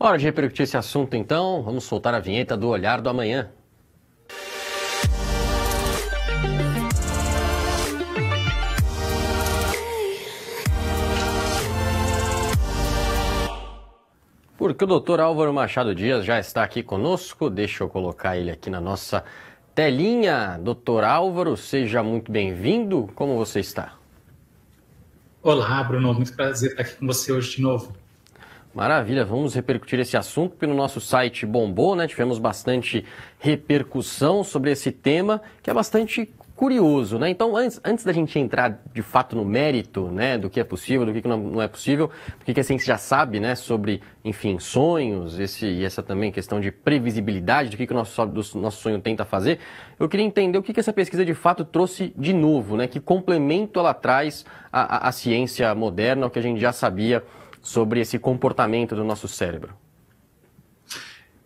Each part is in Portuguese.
Hora de repercutir esse assunto então, vamos soltar a vinheta do Olhar do Amanhã. Porque o Dr. Álvaro Machado Dias já está aqui conosco, deixa eu colocar ele aqui na nossa telinha. Dr. Álvaro, seja muito bem-vindo. Como você está? Olá, Bruno, muito prazer estar aqui com você hoje de novo. Maravilha, vamos repercutir esse assunto, porque no nosso site bombou, né? Tivemos bastante repercussão sobre esse tema, que é bastante curioso, né? Então, antes, antes da gente entrar de fato no mérito, né, do que é possível, do que não é possível, do que a ciência já sabe, né, sobre, enfim, sonhos, esse, e essa também questão de previsibilidade, do que, que o nosso, do, nosso sonho tenta fazer, eu queria entender o que, que essa pesquisa de fato trouxe de novo, né, que complemento ela traz à, à, à ciência moderna, o que a gente já sabia sobre esse comportamento do nosso cérebro?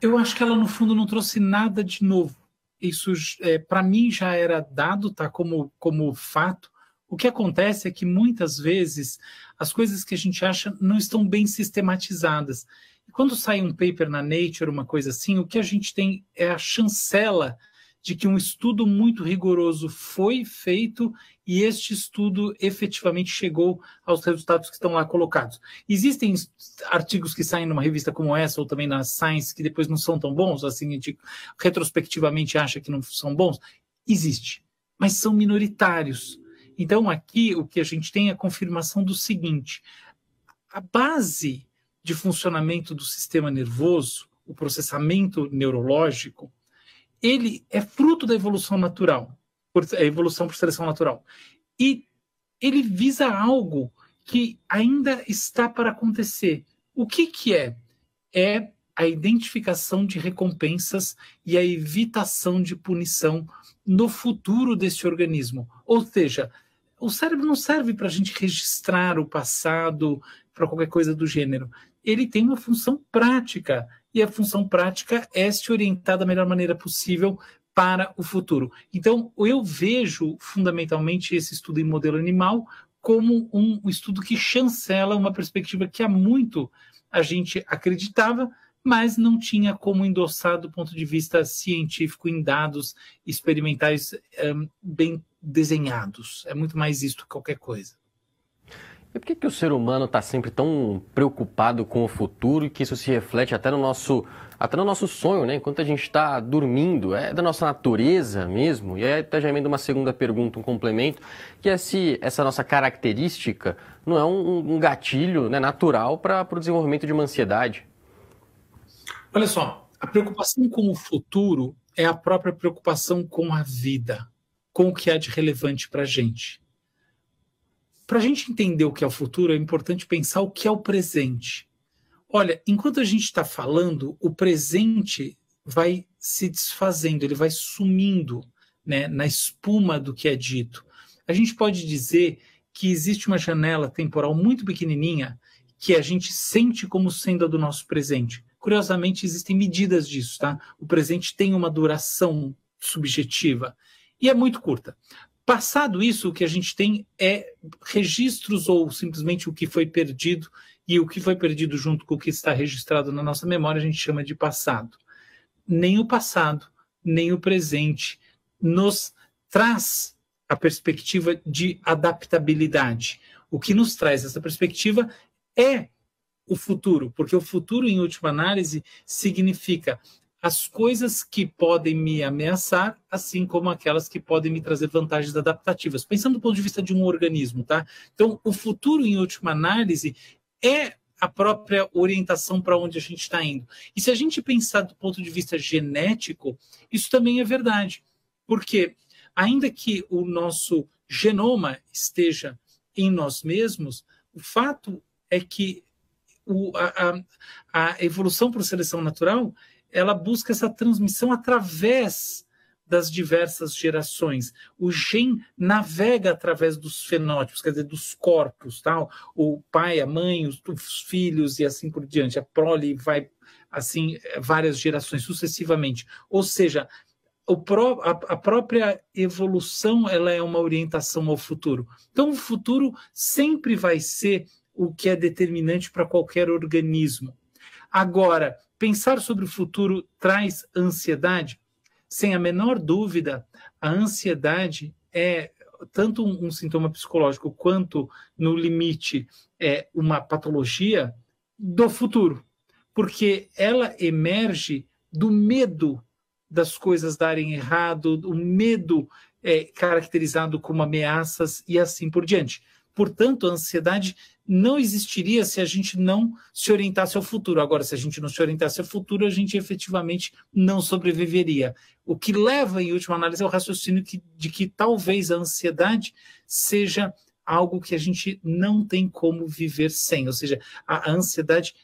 Eu acho que ela, no fundo, não trouxe nada de novo. Isso, é, para mim, já era dado, tá? Como, como fato. O que acontece é que muitas vezes as coisas que a gente acha não estão bem sistematizadas. E quando sai um paper na Nature, uma coisa assim, o que a gente tem é a chancela de que um estudo muito rigoroso foi feito e este estudo efetivamente chegou aos resultados que estão lá colocados. Existem artigos que saem numa revista como essa ou também na Science que depois não são tão bons, assim, a gente retrospectivamente acha que não são bons? Existe, mas são minoritários. Então aqui o que a gente tem é a confirmação do seguinte: a base de funcionamento do sistema nervoso, o processamento neurológico, ele é fruto da evolução natural, por, é, evolução por seleção natural. E ele visa algo que ainda está para acontecer. O que, que é? É a identificação de recompensas e a evitação de punição no futuro desse organismo. Ou seja, o cérebro não serve para a gente registrar o passado, para qualquer coisa do gênero. Ele tem uma função prática e a função prática é se orientar da melhor maneira possível para o futuro. Então, eu vejo fundamentalmente esse estudo em modelo animal como um estudo que chancela uma perspectiva que há muito a gente acreditava, mas não tinha como endossar do ponto de vista científico em dados experimentais um, bem desenhados. É muito mais isso que qualquer coisa. E por que, que o ser humano está sempre tão preocupado com o futuro e que isso se reflete até no nosso, até no nosso sonho, né? Enquanto a gente está dormindo, é da nossa natureza mesmo. E aí até já emendo uma segunda pergunta, um complemento, que é se essa nossa característica não é um, um gatilho né, natural para o desenvolvimento de uma ansiedade. Olha só, a preocupação com o futuro é a própria preocupação com a vida, com o que há de relevante para a gente. Para a gente entender o que é o futuro, é importante pensar o que é o presente. Olha, enquanto a gente está falando, o presente vai se desfazendo, ele vai sumindo né, na espuma do que é dito. A gente pode dizer que existe uma janela temporal muito pequenininha que a gente sente como sendo a do nosso presente. Curiosamente, existem medidas disso, tá? O presente tem uma duração subjetiva e é muito curta. Passado isso, o que a gente tem é registros ou simplesmente o que foi perdido, e o que foi perdido junto com o que está registrado na nossa memória a gente chama de passado. Nem o passado, nem o presente nos traz a perspectiva de adaptabilidade. O que nos traz essa perspectiva é o futuro, porque o futuro, em última análise, significa as coisas que podem me ameaçar, assim como aquelas que podem me trazer vantagens adaptativas. Pensando do ponto de vista de um organismo, tá? Então, o futuro, em última análise, é a própria orientação para onde a gente está indo. E se a gente pensar do ponto de vista genético, isso também é verdade. Porque, ainda que o nosso genoma esteja em nós mesmos, o fato é que o, a, a, a evolução por seleção natural ela busca essa transmissão através das diversas gerações. O gen navega através dos fenótipos, quer dizer, dos corpos, tal. Tá? O pai, a mãe, os, os, filhos e assim por diante. A prole vai assim várias gerações sucessivamente. Ou seja, Pró a, a, própria evolução ela é uma orientação ao futuro. Então, o futuro sempre vai ser o que é determinante para qualquer organismo. Agora, Pensar sobre o futuro traz ansiedade? Sem a menor dúvida, a ansiedade é tanto um, sintoma psicológico quanto, no limite, é uma patologia do futuro, porque ela emerge do medo das coisas darem errado, o medo é caracterizado como ameaças e assim por diante. Portanto, a ansiedade não existiria se a gente não se orientasse ao futuro. Agora, se a gente não se orientasse ao futuro, a gente efetivamente não sobreviveria. O que leva, em última análise, ao raciocínio que, de que talvez a ansiedade seja algo que a gente não tem como viver sem. Ou seja, a, a ansiedade,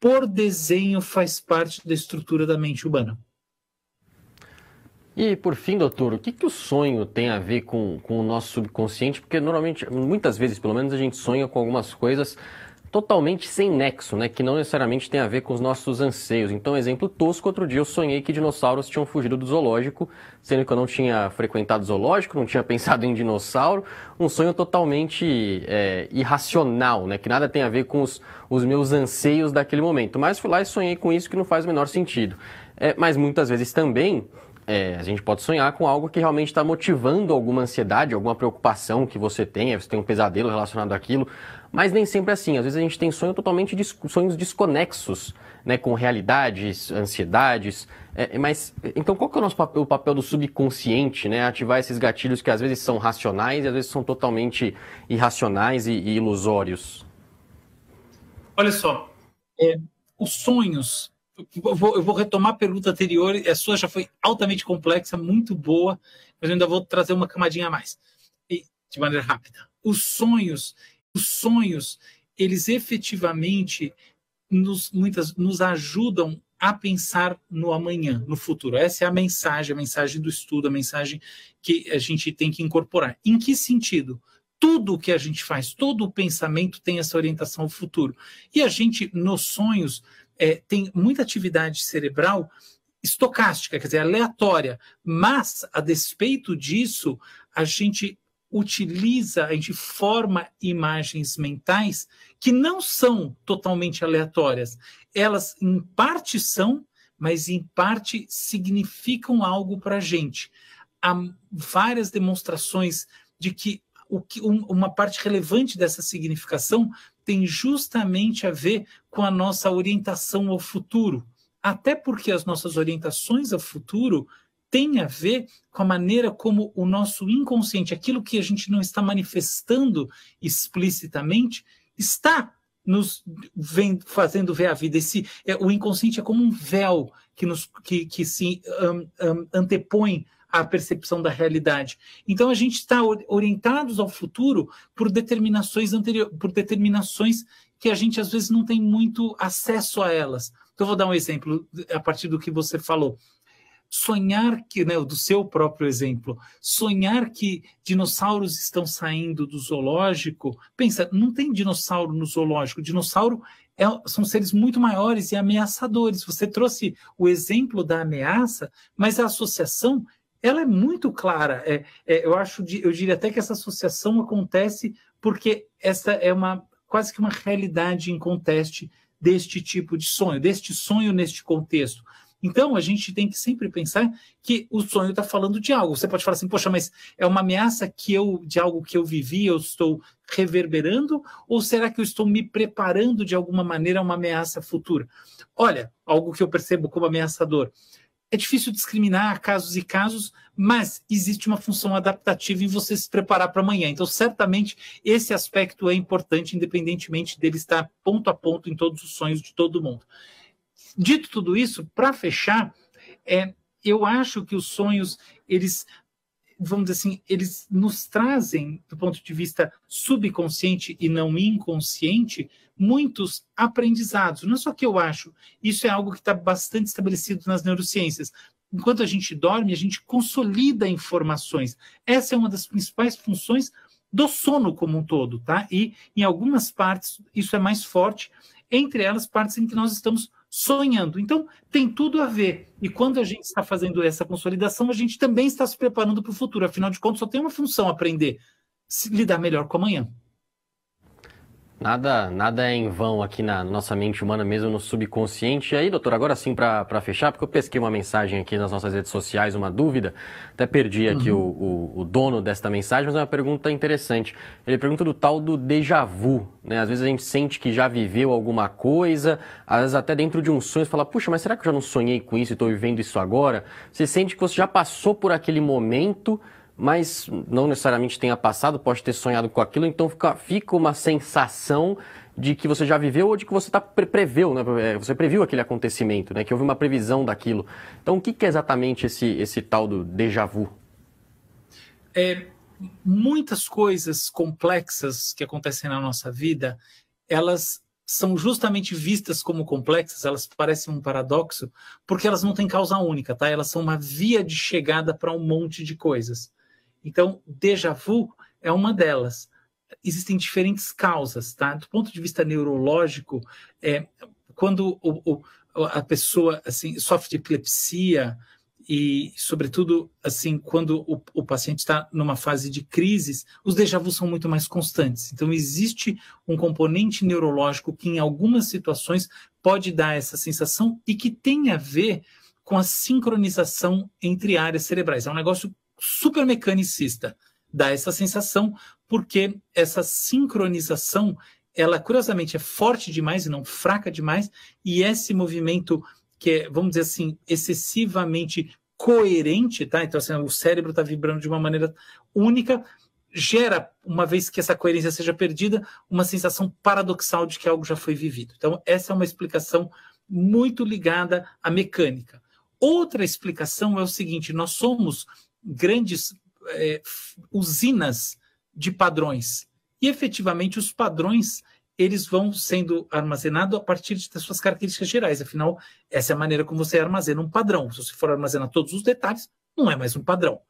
por desenho, faz parte da estrutura da mente humana. E por fim, doutor, o que, que o sonho tem a ver com, com o nosso subconsciente? Porque normalmente, muitas vezes pelo menos, a gente sonha com algumas coisas totalmente sem nexo, né? Que não necessariamente tem a ver com os nossos anseios. Então, exemplo tosco, outro dia eu sonhei que dinossauros tinham fugido do zoológico, sendo que eu não tinha frequentado zoológico, não tinha pensado em dinossauro. Um sonho totalmente é, irracional, né? Que nada tem a ver com os, os meus anseios daquele momento. Mas fui lá e sonhei com isso que não faz o menor sentido. É, mas muitas vezes também é, a gente pode sonhar com algo que realmente está motivando alguma ansiedade, alguma preocupação que você tem, você tem um pesadelo relacionado àquilo, mas nem sempre é assim. Às vezes a gente tem sonho totalmente des sonhos desconexos, né, com realidades, ansiedades. É, mas então qual que é o nosso papel, o papel do subconsciente, né, ativar esses gatilhos que às vezes são racionais e às vezes são totalmente irracionais e, e ilusórios? Olha só, é, os sonhos eu vou, eu vou, retomar a pergunta anterior. A sua já foi altamente complexa, muito boa, mas eu ainda vou trazer uma camadinha a mais, e, de maneira rápida. Os sonhos, os sonhos, eles efetivamente nos, muitas, nos ajudam a pensar no amanhã, no futuro. Essa é a mensagem, a mensagem do estudo, a mensagem que a gente tem que incorporar. Em que sentido? Tudo o que a gente faz, todo o pensamento tem essa orientação ao futuro. E a gente, nos sonhos, é, tem muita atividade cerebral estocástica, quer dizer, aleatória, mas a despeito disso, a gente utiliza, a gente forma imagens mentais que não são totalmente aleatórias. Elas, em parte, são, mas em parte significam algo para a gente. Há várias demonstrações de que, que um, uma parte relevante dessa significação tem justamente a ver com a nossa orientação ao futuro, até porque as nossas orientações ao futuro têm a ver com a maneira como o nosso inconsciente, aquilo que a gente não está manifestando explicitamente, está nos vem fazendo ver a vida. Esse, é, o inconsciente é como um véu que, nos, que, que se um, um, antepõe a percepção da realidade. Então a gente está orientados ao futuro por determinações anteriores, por determinações que a gente às vezes não tem muito acesso a elas. Então eu vou dar um exemplo a partir do que você falou. Sonhar que, né, do seu próprio exemplo, sonhar que dinossauros estão saindo do zoológico, pensa, não tem dinossauro no zoológico, dinossauro é, são seres muito maiores e ameaçadores. Você trouxe o exemplo da ameaça, mas a associação ela é muito clara. É, é, eu acho, eu diria até que essa associação acontece porque essa é uma quase que uma realidade em conteste deste tipo de sonho, deste sonho neste contexto. Então, a gente tem que sempre pensar que o sonho está falando de algo. Você pode falar assim, poxa, mas é uma ameaça que eu, de algo que eu vivi, eu estou reverberando? Ou será que eu estou me preparando de alguma maneira a uma ameaça futura? Olha, algo que eu percebo como ameaçador. É difícil discriminar casos e casos, mas existe uma função adaptativa em você se preparar para amanhã. Então, certamente, esse aspecto é importante, independentemente dele estar ponto a ponto em todos os sonhos de todo mundo. Dito tudo isso, para fechar, é, eu acho que os sonhos eles vamos dizer assim, eles nos trazem, do ponto de vista subconsciente e não inconsciente, muitos aprendizados. Não é só que eu acho, isso é algo que está bastante estabelecido nas neurociências. Enquanto a gente dorme, a gente consolida informações. Essa é uma das principais funções do sono como um todo, tá? E em algumas partes isso é mais forte, entre elas partes em que nós estamos sonhando. Então, tem tudo a ver. E quando a gente está fazendo essa consolidação, a gente também está se preparando para o futuro. Afinal de contas, só tem uma função: aprender, se lidar melhor com amanhã. Nada, nada é em vão aqui na nossa mente humana, mesmo no subconsciente. E aí, doutor, agora sim, para fechar, porque eu pesquei uma mensagem aqui nas nossas redes sociais, uma dúvida, até perdi aqui uhum. o, o, o, dono desta mensagem, mas é uma pergunta interessante. Ele pergunta do tal do déjà vu, né? Às vezes a gente sente que já viveu alguma coisa, às vezes até dentro de um sonho você fala, puxa, mas será que eu já não sonhei com isso e estou vivendo isso agora? Você sente que você já passou por aquele momento, mas não necessariamente tenha passado, pode ter sonhado com aquilo, então fica, fica uma sensação de que você já viveu ou de que você tá pre preveu, né? É, você previu aquele acontecimento, né? Que houve uma previsão daquilo. Então, o que, que é exatamente esse, esse tal do déjà vu? É, muitas coisas complexas que acontecem na nossa vida, elas são justamente vistas como complexas, elas parecem um paradoxo, porque elas não têm causa única, tá? Elas são uma via de chegada para um monte de coisas. Então, déjà vu é uma delas. Existem diferentes causas, tá? Do ponto de vista neurológico, é, quando o, o, a pessoa assim, sofre de epilepsia, e, sobretudo, assim, quando o, o paciente está numa fase de crises, os déjà vu são muito mais constantes. Então, existe um componente neurológico que, em algumas situações, pode dar essa sensação e que tem a ver com a sincronização entre áreas cerebrais. É um negócio super mecanicista. Dá essa sensação porque essa sincronização, ela curiosamente é forte demais e não fraca demais, e esse movimento que é, vamos dizer assim, excessivamente coerente, tá? Então assim, o cérebro está vibrando de uma maneira única, gera, uma vez que essa coerência seja perdida, uma sensação paradoxal de que algo já foi vivido. Então essa é uma explicação muito ligada à mecânica. Outra explicação é o seguinte: nós somos grandes é, usinas de padrões. E efetivamente os padrões eles vão sendo armazenados a partir das suas características gerais. Afinal, essa é a maneira como você armazena um padrão. Se você for armazenar todos os detalhes, não é mais um padrão.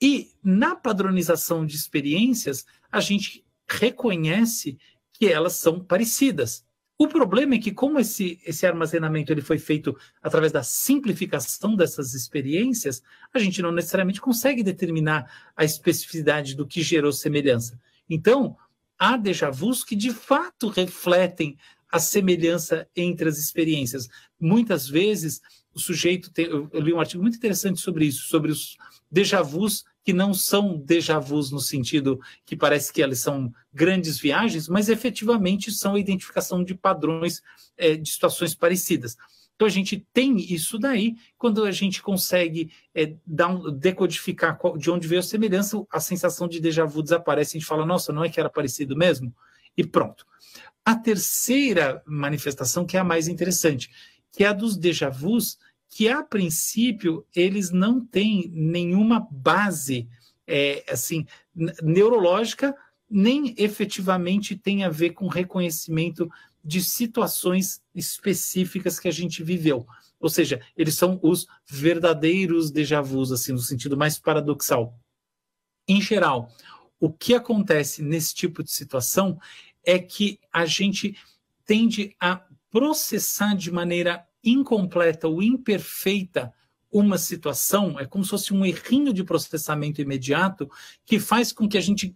E na padronização de experiências, a gente reconhece que elas são parecidas. O problema é que, como esse, esse armazenamento ele foi feito através da simplificação dessas experiências, a gente não necessariamente consegue determinar a especificidade do que gerou semelhança. Então, há déjà vus que de fato refletem a semelhança entre as experiências. Muitas vezes, o sujeito tem. Eu li um artigo muito interessante sobre isso, sobre os déjà vus que não são déjà vus no sentido que parece que elas são grandes viagens, mas efetivamente são a identificação de padrões é, de situações parecidas. Então a gente tem isso daí quando a gente consegue é, um, decodificar qual, de onde veio a semelhança, a sensação de déjà vu desaparece, a gente fala, nossa, não é que era parecido mesmo? E pronto. A terceira manifestação, que é a mais interessante, que é a dos déjà vus que a princípio eles não têm nenhuma base é, assim neurológica nem efetivamente tem a ver com reconhecimento de situações específicas que a gente viveu. Ou seja, eles são os verdadeiros déjà vus, assim, no sentido mais paradoxal. Em geral, o que acontece nesse tipo de situação é que a gente tende a processar de maneira incompleta ou imperfeita uma situação, é como se fosse um errinho de processamento imediato que faz com que a gente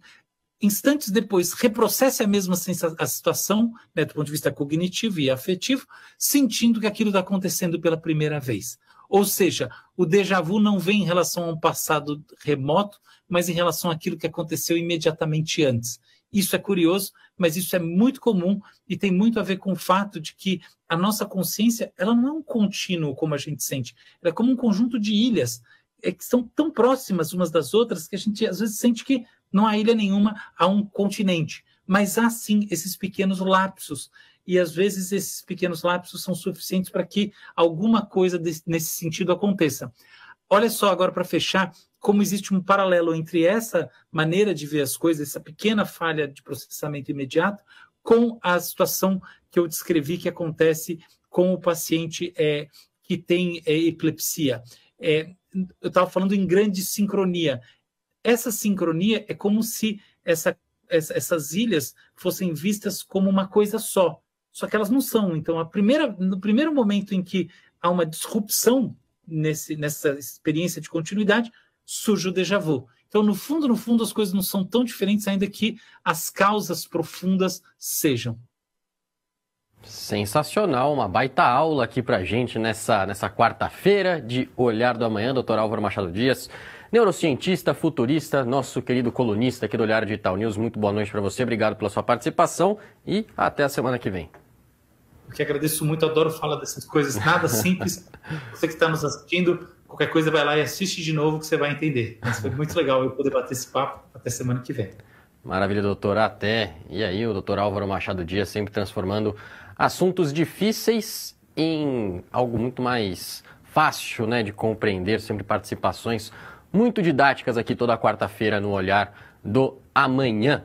instantes depois reprocesse a mesma a situação, né, do ponto de vista cognitivo e afetivo, sentindo que aquilo está acontecendo pela primeira vez. Ou seja, o déjà vu não vem em relação a um passado remoto, mas em relação àquilo que aconteceu imediatamente antes. Isso é curioso, mas isso é muito comum e tem muito a ver com o fato de que a nossa consciência ela não é um contínuo como a gente sente, ela é como um conjunto de ilhas é que são tão próximas umas das outras que a gente às vezes sente que não há ilha nenhuma, há um continente. Mas há sim esses pequenos lapsos. E às vezes esses pequenos lapsos são suficientes para que alguma coisa desse, nesse sentido aconteça. Olha só, agora para fechar, como existe um paralelo entre essa maneira de ver as coisas, essa pequena falha de processamento imediato, com a situação que eu descrevi que acontece com o paciente é, que tem é, epilepsia. É, eu estava falando em grande sincronia. Essa sincronia é como se essa, essa, essas ilhas fossem vistas como uma coisa só. Só que elas não são. Então, a primeira, no primeiro momento em que há uma disrupção nesse, nessa experiência de continuidade, surge o déjà vu. Então, no fundo, no fundo, as coisas não são tão diferentes, ainda que as causas profundas sejam. Sensacional, uma baita aula aqui pra gente nessa, nessa quarta-feira de Olhar do Amanhã, doutor Álvaro Machado Dias, neurocientista, futurista, nosso querido colunista aqui do Olhar Digital News. Muito boa noite para você, obrigado pela sua participação e até a semana que vem. Eu que agradeço muito, adoro falar dessas coisas nada simples. você que está nos assistindo, Qualquer coisa, vai lá e assiste de novo que você vai entender. Mas foi muito legal eu poder bater esse papo. Até semana que vem. Maravilha, doutor. Até. E aí, o doutor Álvaro Machado Dias sempre transformando assuntos difíceis em algo muito mais fácil né, de compreender. Sempre participações muito didáticas aqui toda quarta-feira no Olhar do Amanhã.